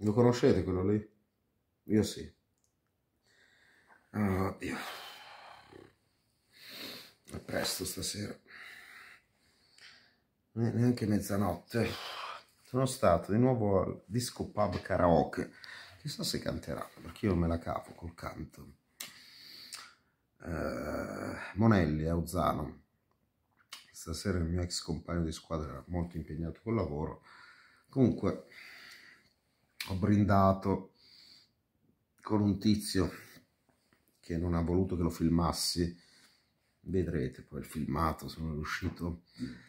Lo conoscete quello lì? Io sì. Oh, oddio. È presto stasera. Neanche mezzanotte. Sono stato di nuovo al disco pub karaoke. Chissà se canterà, perché io me la cavo col canto. Eh, Monelli a Uzzano. Stasera il mio ex compagno di squadra era molto impegnato col lavoro. Comunque, ho brindato con un tizio che non ha voluto che lo filmassi vedrete poi il filmato sono riuscito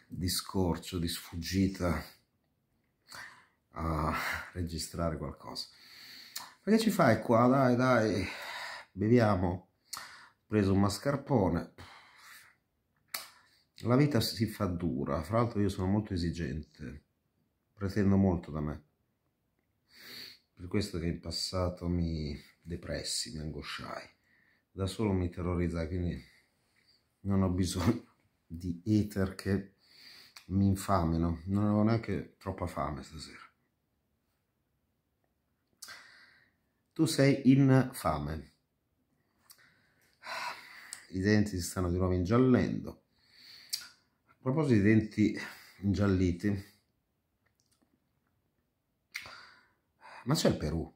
di scorcio di sfuggita a registrare qualcosa ma che ci fai qua dai dai beviamo ho preso un mascarpone la vita si fa dura fra l'altro io sono molto esigente pretendo molto da me per questo che il passato mi depressi, mi angosciai, da solo mi terrorizzai, quindi non ho bisogno di ether che mi infamino, non avevo neanche troppa fame stasera. Tu sei infame, ah, I denti si stanno di nuovo ingiallendo. A proposito di denti ingialliti, ma c'è il Perù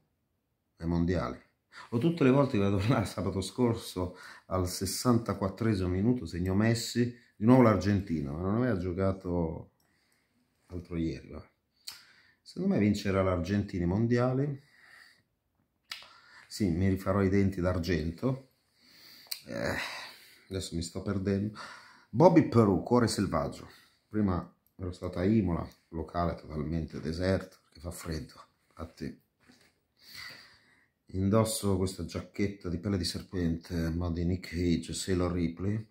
ai mondiali. O tutte le volte che vado là, sabato scorso al 64 minuto segnò Messi, di nuovo l'Argentina, ma non aveva giocato l'altro ieri. Va. Secondo me vincerà l'Argentina i mondiali. Sì, mi rifarò i denti d'argento. Eh, adesso mi sto perdendo. Bobby Peru, cuore selvaggio. Prima ero stata a Imola, locale totalmente deserto, che fa freddo. A te indosso questa giacchetta di pelle di serpente ma di Nick Cage Sailor Ripley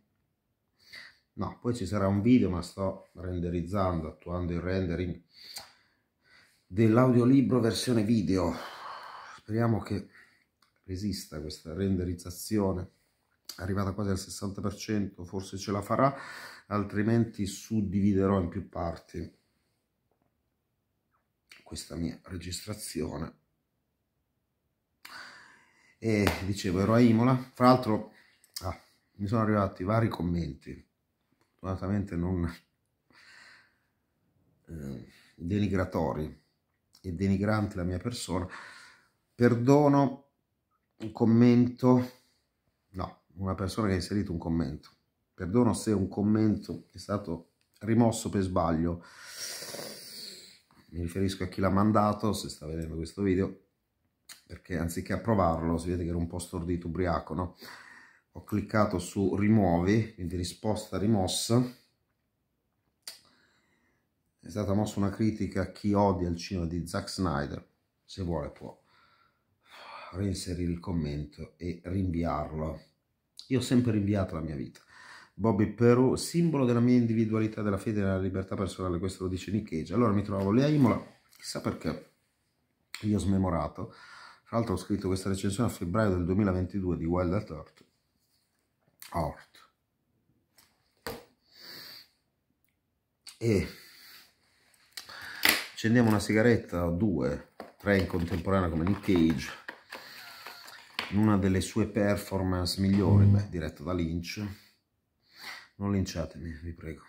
no poi ci sarà un video ma sto renderizzando attuando il rendering dell'audiolibro versione video speriamo che resista questa renderizzazione arrivata quasi al 60% forse ce la farà altrimenti suddividerò in più parti questa mia registrazione e dicevo ero a Imola, fra l'altro ah, mi sono arrivati vari commenti, fortunatamente non eh, denigratori e denigranti la mia persona, perdono un commento, no, una persona che ha inserito un commento, perdono se un commento è stato rimosso per sbaglio, mi riferisco a chi l'ha mandato, se sta vedendo questo video, perché anziché approvarlo si vede che era un po' stordito, ubriaco, no? Ho cliccato su rimuovi, quindi risposta rimossa. È stata mossa una critica a chi odia il cinema di Zack Snyder, se vuole può reinserire il commento e rinviarlo. Io ho sempre rinviato la mia vita. Bobby Peru, simbolo della mia individualità, della fede e della libertà personale, questo lo dice Nick Cage. Allora mi trovavo lì a Imola, chissà perché, io ho smemorato, tra l'altro ho scritto questa recensione a febbraio del 2022 di Wild at Heart. Heart. E accendiamo una sigaretta o due, tre in contemporanea come Nick Cage, in una delle sue performance migliori, beh, diretta da Lynch. Non linciatemi, vi prego.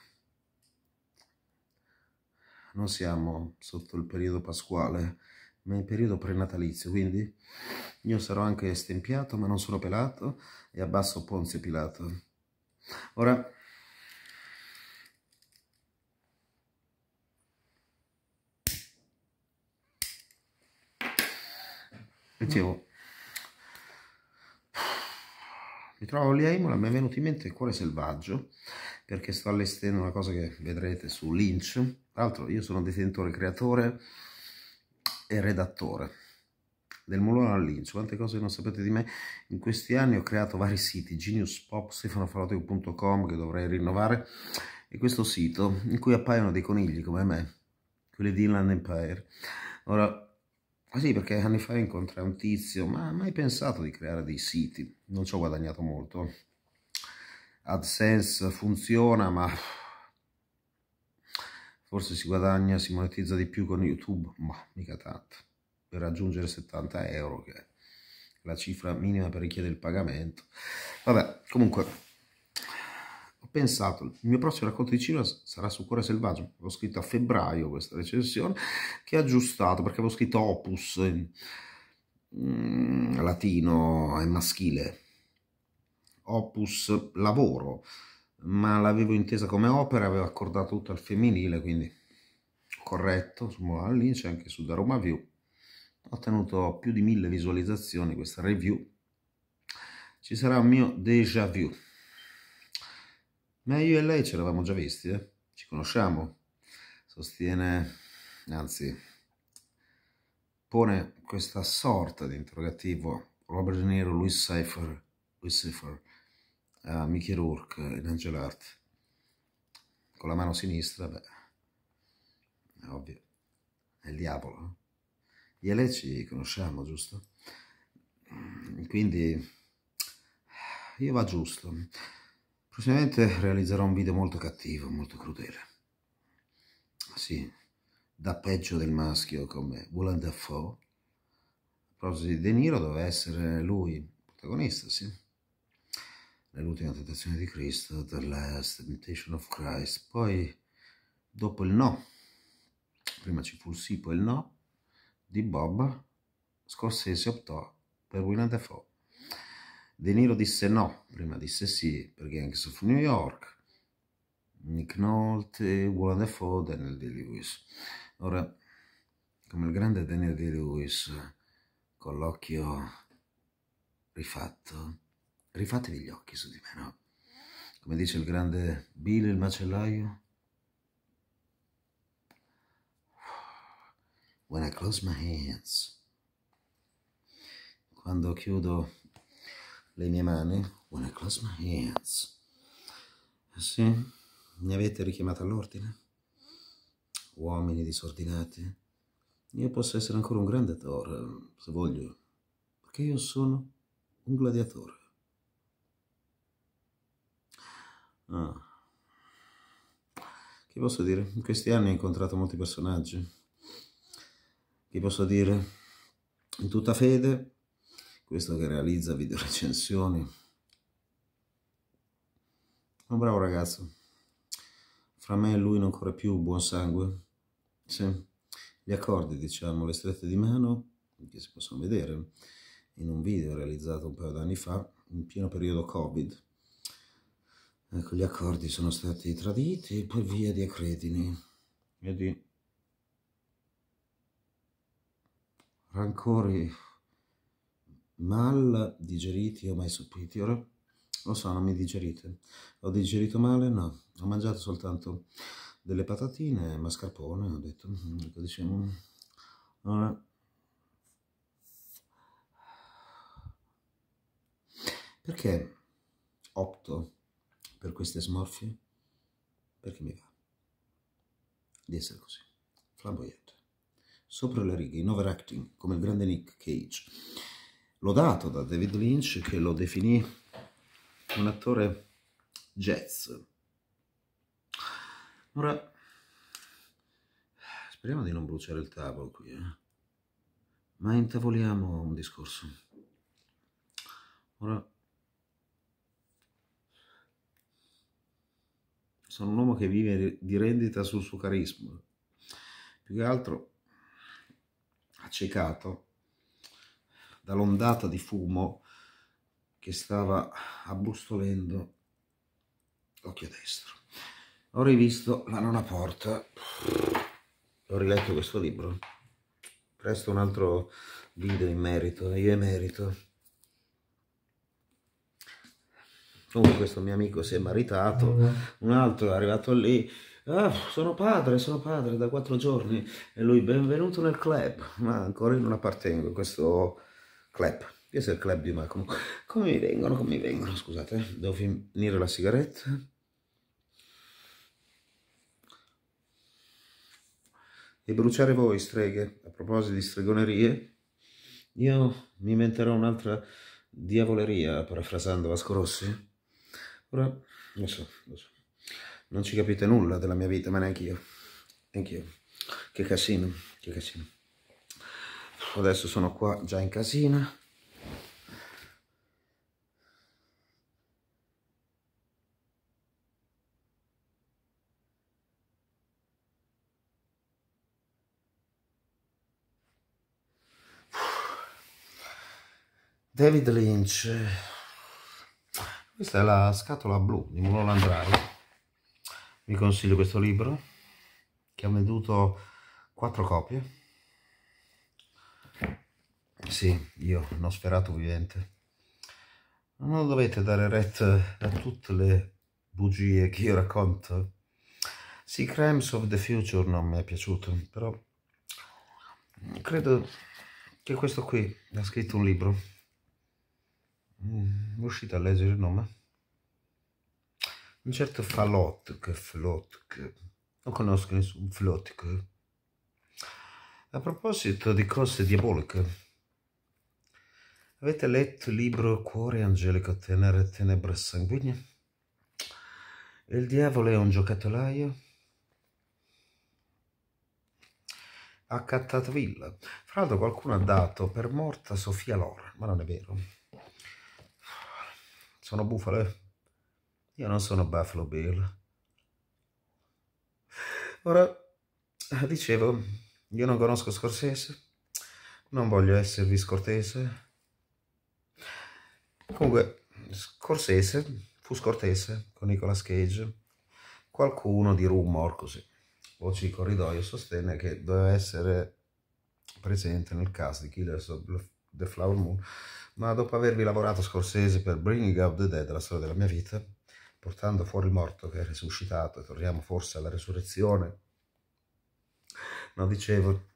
Non siamo sotto il periodo pasquale, ma è in periodo prenatalizio, quindi io sarò anche stempiato, ma non sono pelato, e abbasso Ponzio Pilato. Ora, dicevo, mi trovo lì a Imola, mi è venuto in mente il cuore selvaggio, perché sto allestendo una cosa che vedrete su Lynch, tra l'altro io sono detentore creatore, e redattore. Del Mulone all'Incio, quante cose non sapete di me? In questi anni ho creato vari siti, Genius Pop, stefanofalatico.com che dovrei rinnovare, e questo sito in cui appaiono dei conigli come me, quelli di Inland Empire. Ora, ah sì, perché anni fa incontrai un tizio, ma mai pensato di creare dei siti, non ci ho guadagnato molto. AdSense funziona, ma forse si guadagna, si monetizza di più con YouTube, ma mica tanto, per raggiungere 70 euro che è la cifra minima per richiedere il pagamento. Vabbè, comunque, ho pensato, il mio prossimo racconto di cinema sarà su Cuore Selvaggio, l'ho scritto a febbraio questa recensione, che ho aggiustato perché avevo scritto opus in, eh, in mm, latino e maschile, opus lavoro, ma l'avevo intesa come opera, aveva accordato tutto al femminile, quindi corretto, su Moral anche su Da Roma View. Ho ottenuto più di mille visualizzazioni questa review. Ci sarà un mio déjà vu. Ma io e lei ce eravamo già visti, eh? ci conosciamo. Sostiene, anzi, pone questa sorta di interrogativo Robert De Niro, Louis Cypher, Louis Cypher a Mickey Rourke in Angel Art con la mano sinistra, beh, è ovvio, è il diavolo. No? Io e ci conosciamo, giusto? Mm, quindi io va giusto. Prossimamente realizzerò un video molto cattivo, molto crudele. Sì, da peggio del maschio come Willem Dafoe. A proposito di De Niro doveva essere lui il protagonista, sì nell'ultima tentazione di Cristo, The Last Temptation of Christ. Poi, dopo il no, prima ci fu il sì, poi il no, di Bob, Scorsese optò per Willem Dafoe. De Niro disse no, prima disse sì, perché anche su New York, Nick Nolte, Willem Dafoe, Daniel Day-Lewis. Ora, come il grande Daniel Day-Lewis, con l'occhio rifatto, rifatevi gli occhi su di me, no? Come dice il grande Bill, il macellaio. When I close my hands. Quando chiudo le mie mani. When I close my hands. Eh sì? Mi avete richiamato all'ordine? Uomini disordinati? Io posso essere ancora un grande attore, se voglio, perché io sono un gladiatore. Ah. Che posso dire? In questi anni ho incontrato molti personaggi. Che posso dire? In tutta fede, questo che realizza video recensioni. Un bravo ragazzo. Fra me e lui non corre più buon sangue. Sì. Gli accordi, diciamo, le strette di mano, che si possono vedere in un video realizzato un paio d'anni fa, in pieno periodo Covid Ecco, gli accordi sono stati traditi e poi via di Acredini. Via di... Rancori mal digeriti o mai sopiti. Ora, lo so, non mi digerite. Ho digerito male? No. Ho mangiato soltanto delle patatine, mascarpone, ho detto. Mm, ecco, diciamo... Ora... Perché opto per queste smorfie? Perché mi va di essere così, flamboyante. Sopra le righe, in overacting, come il grande Nick Cage, lodato da David Lynch che lo definì un attore jazz. Ora, speriamo di non bruciare il tavolo qui, eh? ma intavoliamo un discorso. Ora, sono un uomo che vive di rendita sul suo carisma, più che altro accecato dall'ondata di fumo che stava abbustolendo l'occhio destro. Ho rivisto la nona porta, ho riletto questo libro, presto un altro video in merito, io emerito. merito. Comunque questo mio amico si è maritato, mm. un altro è arrivato lì, ah, sono padre, sono padre da quattro giorni e lui benvenuto nel club, ma ancora io non appartengo a questo club. Questo è il club di Macomo. Come mi vengono, come mi vengono, scusate, devo finire la sigaretta. E bruciare voi, streghe, a proposito di stregonerie, io mi inventerò un'altra diavoleria, parafrasando Vasco Rossi. Ora, lo so, lo so. Non ci capite nulla della mia vita, ma neanche io. Neanche io. Che casino, che casino. Adesso sono qua già in casina. David Lynch questa è la scatola blu di Mulan Drive. Vi consiglio questo libro che ha venduto quattro copie. Sì, io, non sperato vivente. Non dovete dare retta a tutte le bugie che io racconto. Sì, Crimes of the Future non mi è piaciuto, però credo che questo qui ha scritto un libro Mm, riuscite a leggere il nome? Un certo Falotk, Flotk, non conosco nessun Flotk. A proposito di cose diaboliche, avete letto il libro Cuore angelico tenere tenebre sanguigne? Il diavolo è un giocattolaio a Cattatvilla. Fra l'altro qualcuno ha dato per morta Sofia Lora, ma non è vero. Sono bufale. Io non sono Buffalo Bill. Ora, dicevo, io non conosco Scorsese, non voglio esservi scortese. Comunque, Scorsese fu scortese con Nicolas Cage. Qualcuno di rumor, così, voci di corridoio, sostenne che doveva essere presente nel cast di Killers of the Flower Moon ma dopo avervi lavorato Scorsese per Bringing Out the Dead, la storia della mia vita, portando fuori il morto che è risuscitato, e torniamo forse alla resurrezione, no, dicevo,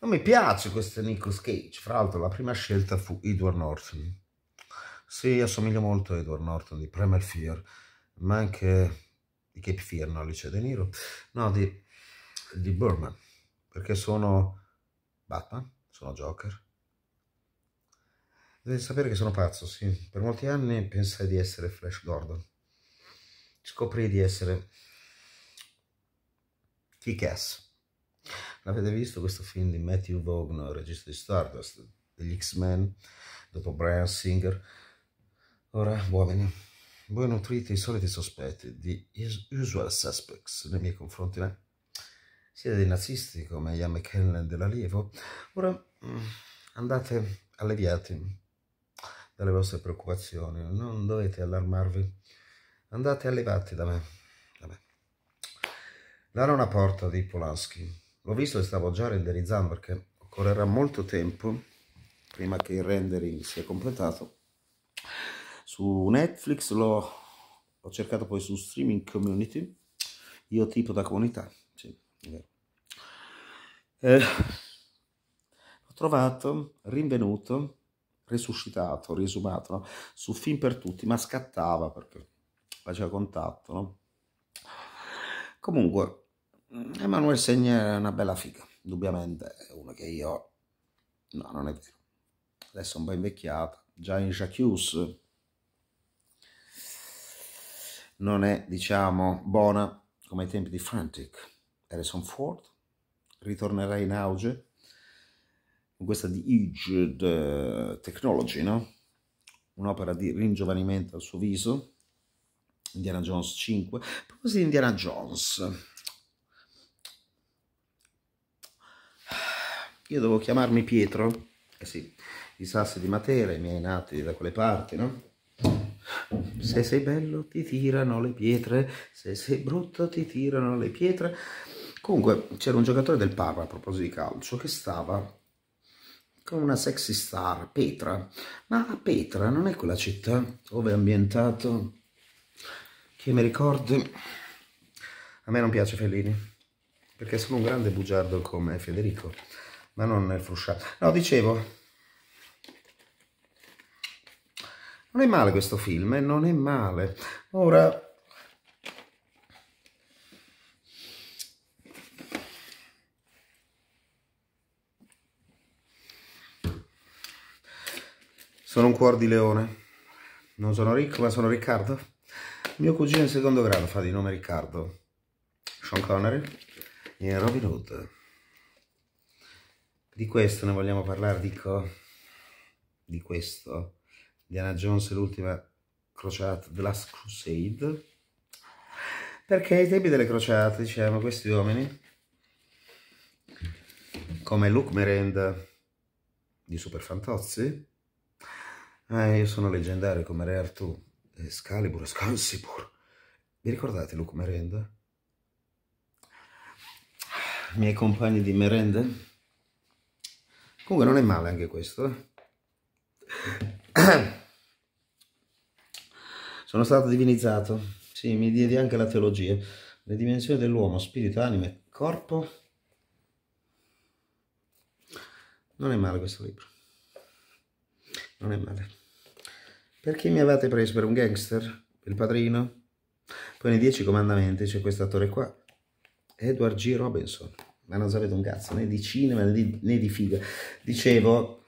non mi piace questo Nicolas Cage, fra l'altro la prima scelta fu Edward Norton, sì, assomiglia molto a Edward Norton di Primal Fear, ma anche di Cape Fear, no, Alice De Niro, no, di, di Burman, perché sono Batman, sono Joker, Devi sapere che sono pazzo, sì. Per molti anni pensai di essere Flash Gordon. Scoprì di essere Kick-Ass. L'avete visto questo film di Matthew Vaughn, regista di Stardust, degli X-Men, dopo Brian Singer? Ora, uomini, voi nutrite i soliti sospetti di usual suspects nei miei confronti, eh? Siete dei nazisti come Ian McKellen dell'Alievo? Ora, mm, andate alleviati dalle vostre preoccupazioni, non dovete allarmarvi, andate allevati da me. Da me. La rana porta di Polanski, l'ho visto e stavo già renderizzando perché occorrerà molto tempo prima che il rendering sia completato. Su Netflix l'ho cercato poi su streaming community, io tipo da comunità, sì, eh, l'ho trovato rinvenuto resuscitato, riesumato no? su film per tutti, ma scattava perché faceva contatto. No? Comunque, Emanuele Segna è una bella figa, indubbiamente è una che io... No, non è vero. Adesso è un po' invecchiata, già in Jacques non è, diciamo, buona come ai tempi di Frantic. Harrison Ford ritornerà in auge questa di Aged eh, Technology, no? Un'opera di ringiovanimento al suo viso, Indiana Jones 5. A proposito di Indiana Jones, io devo chiamarmi Pietro, eh sì, i sassi di Matera, i miei nati da quelle parti, no? Se sei bello ti tirano le pietre, se sei brutto ti tirano le pietre. Comunque c'era un giocatore del Parma a proposito di calcio che stava con una sexy star, Petra. Ma Petra non è quella città dove è ambientato che mi ricordi. A me non piace Fellini, perché sono un grande bugiardo come Federico, ma non nel frusciato. No, dicevo, non è male questo film, eh, non è male. Ora, Sono un cuor di leone. Non sono ricco, ma sono Riccardo. Mio cugino in secondo grado fa di nome Riccardo. Sean Connery e Robin Hood. Di questo ne vogliamo parlare, dico. Di questo. Diana Jones e l'ultima crociata, The Last Crusade. Perché ai tempi delle crociate, diciamo, questi uomini, come Luke Merenda di Superfantozzi, Ah, io sono leggendario come Re Artù. Excalibur, eh, Scansibur. Vi ricordate Luke Merenda? I miei compagni di merende? Comunque non è male anche questo. Eh. Sono stato divinizzato. Sì, mi diedi anche la teologia. Le dimensioni dell'uomo, spirito, anima e corpo. Non è male questo libro. Non è male. Perché mi avete preso per un gangster? Il padrino? Poi nei Dieci Comandamenti c'è questo attore qua, Edward G. Robinson. Ma non sapete un cazzo, né di cinema né di, né di figa. Dicevo,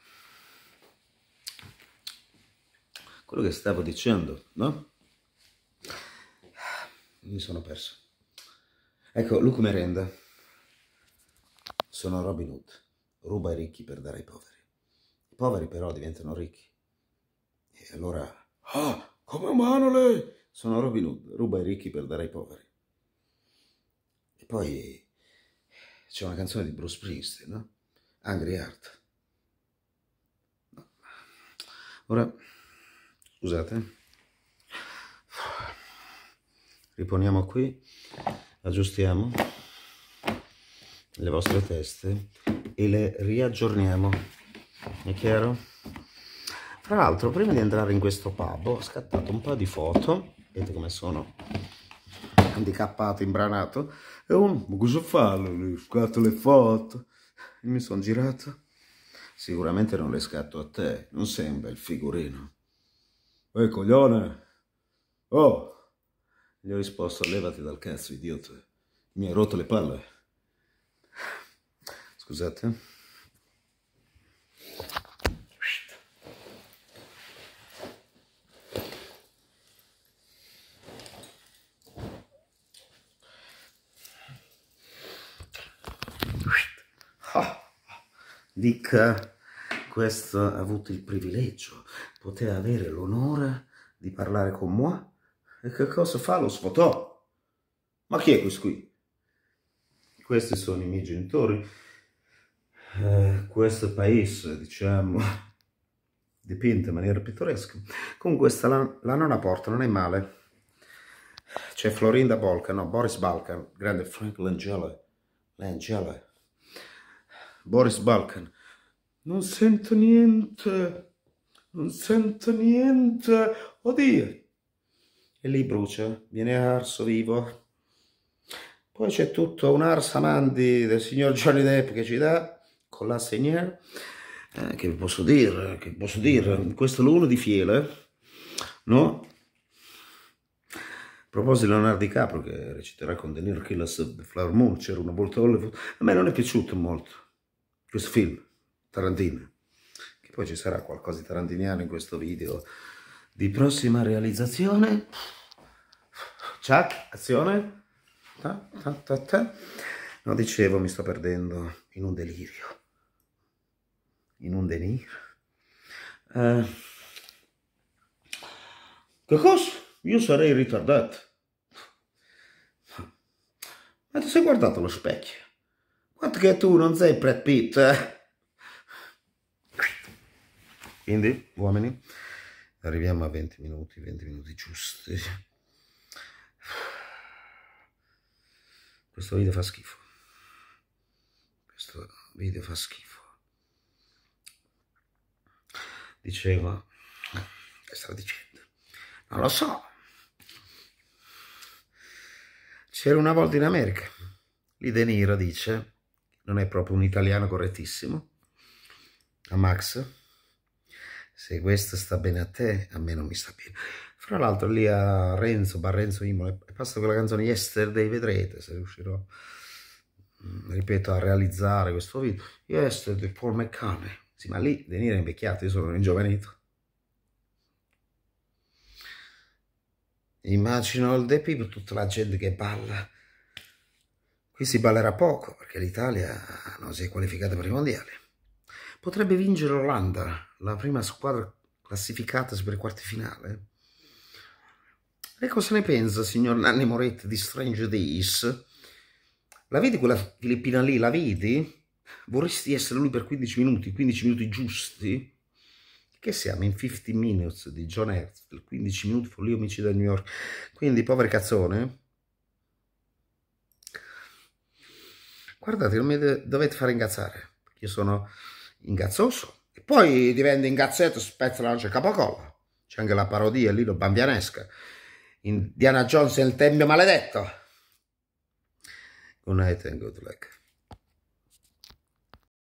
quello che stavo dicendo, no? Mi sono perso. Ecco, Luke Merenda. Sono Robin Hood. Ruba i ricchi per dare ai poveri. I poveri però diventano ricchi. E allora, ah, come umano lei! Sono Robin Hood, ruba ai ricchi per dare ai poveri. E poi c'è una canzone di Bruce Springsteen, no? Angry Heart. Ora, scusate, riponiamo qui, aggiustiamo le vostre teste e le riaggiorniamo. È chiaro? Tra l'altro, prima di entrare in questo pub, ho scattato un po' di foto, vedete come sono handicappato, imbranato, e uno, ma cosa fa? Ho scatto le foto, e mi sono girato. Sicuramente non le scatto a te, non sei un bel figurino. Ehi, coglione! Oh! Gli ho risposto, levati dal cazzo, idiota. Mi hai rotto le palle. Scusate. dica questo ha avuto il privilegio, poteva avere l'onore di parlare con moi. E che cosa fa? Lo sfotò. Ma chi è questo qui? Questi sono i miei genitori. Eh, questo paese, diciamo, dipinto in maniera pittoresca. Comunque questa la, la nona porta non è male. C'è Florinda Balkan, no, Boris Balkan, grande Frank Langella. Langella. Boris Balkan. Non sento niente, non sento niente, oddio. E lì brucia, viene arso vivo. Poi c'è tutto un arsamandi del signor Johnny Depp che ci dà con la Seigneur. Eh, che vi posso dire? Che posso dire? Questo l'uno di Fiele, no? A proposito di Leonardo DiCaprio che reciterà con Daniel Killas The Flower Moon, c'era una volta Hollywood, a me non è piaciuto molto plus film, Tarantino. Che poi ci sarà qualcosa di tarantiniano in questo video di prossima realizzazione. Ciao, azione. Ta, ta, ta, ta. No, dicevo, mi sto perdendo in un delirio. In un delirio. Eh. Che cosa? Io sarei ritardato. Ma ti sei guardato allo specchio? Quanto che tu non sei Brad Pitt? Eh. Quindi, uomini, arriviamo a 20 minuti, 20 minuti giusti. Questo video fa schifo. Questo video fa schifo. Dicevo, che stavo dicendo? Non lo so. C'era una volta in America. Lì De Niro dice non è proprio un italiano correttissimo, a Max, se questo sta bene a te, a me non mi sta bene. Fra l'altro lì a Renzo, Barrenzo Imola, è passata quella canzone Yesterday, vedrete se riuscirò, mm, ripeto, a realizzare questo video. Yesterday, Paul McCartney. Sì, ma lì venire invecchiato, io sono un Immagino il The tutta la gente che balla Qui si ballerà poco perché l'Italia non si è qualificata per i mondiali. Potrebbe vincere l'Olanda, la prima squadra classificata per i quarti finale. E cosa ne pensa, signor Nanni Moretti, di Strange Days? La vedi quella filippina lì? La vedi? Vorresti essere lui per 15 minuti, 15 minuti giusti? Che siamo in 15 Minutes di John Hertz, 15 minuti follia omicida a New York. Quindi, povero cazzone, guardate, non mi dovete fare ingazzare, io sono ingazzoso. E poi diventa ingazzetto, spezza la noce capocolla. C'è anche la parodia lì, lo bambianesca. Indiana Jones e il Tempio Maledetto. Good night and good luck.